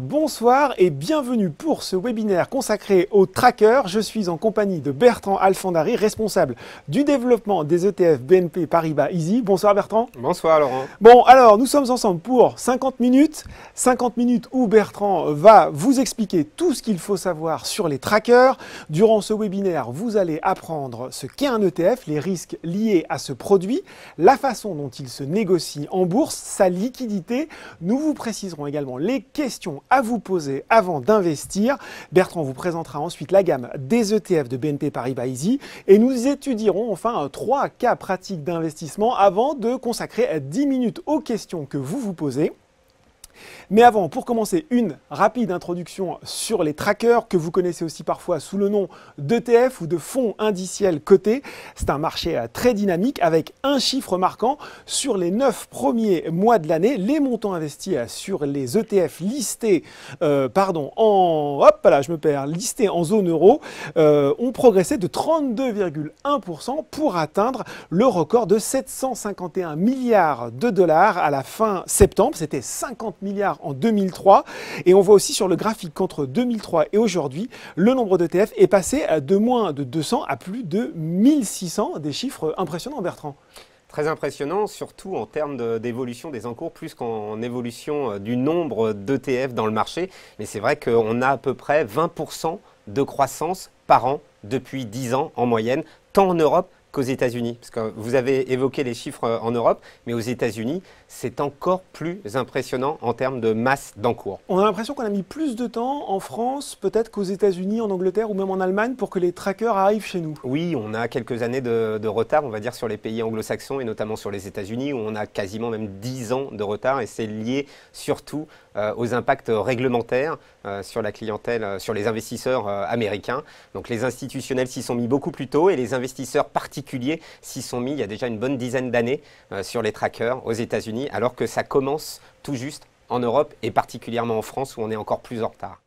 Bonsoir et bienvenue pour ce webinaire consacré aux trackers. Je suis en compagnie de Bertrand Alfandari, responsable du développement des ETF BNP Paribas Easy. Bonsoir Bertrand. Bonsoir Laurent. Bon, alors nous sommes ensemble pour 50 minutes. 50 minutes où Bertrand va vous expliquer tout ce qu'il faut savoir sur les trackers. Durant ce webinaire, vous allez apprendre ce qu'est un ETF, les risques liés à ce produit, la façon dont il se négocie en bourse, sa liquidité. Nous vous préciserons également les questions à vous poser avant d'investir. Bertrand vous présentera ensuite la gamme des ETF de BNP Paribas Easy et nous étudierons enfin trois cas pratiques d'investissement avant de consacrer 10 minutes aux questions que vous vous posez. Mais avant, pour commencer, une rapide introduction sur les trackers que vous connaissez aussi parfois sous le nom d'ETF ou de fonds indiciels cotés. C'est un marché euh, très dynamique avec un chiffre marquant. Sur les 9 premiers mois de l'année, les montants investis euh, sur les ETF listés, euh, pardon, en, là, je me perds, listés en zone euro, ont progressé de 32,1% pour atteindre le record de 751 milliards de dollars à la fin septembre. C'était 50 milliards en 2003. Et on voit aussi sur le graphique qu'entre 2003 et aujourd'hui, le nombre d'ETF est passé de moins de 200 à plus de 1600, des chiffres impressionnants Bertrand. Très impressionnant, surtout en termes d'évolution des encours, plus qu'en évolution euh, du nombre d'ETF dans le marché. Mais c'est vrai qu'on a à peu près 20% de croissance par an depuis 10 ans en moyenne, tant en Europe qu'aux États-Unis Parce que vous avez évoqué les chiffres euh, en Europe, mais aux États-Unis, c'est encore plus impressionnant en termes de masse d'encours. On a l'impression qu'on a mis plus de temps en France, peut-être qu'aux États-Unis, en Angleterre ou même en Allemagne, pour que les trackers arrivent chez nous. Oui, on a quelques années de, retard, on va dire, sur les pays anglo-saxons et notamment sur les États-Unis, où on a quasiment même 10 ans de retard et c'est lié surtout euh, aux impacts réglementaires euh, sur la clientèle, sur les investisseurs américains. Donc les institutionnels s'y sont mis beaucoup plus tôt et les investisseurs particuliers particuliers s'y sont mis il y a déjà une bonne dizaine d'années euh, sur les trackers aux États-Unis, alors que ça commence tout juste en Europe et particulièrement en France où on est encore plus en retard.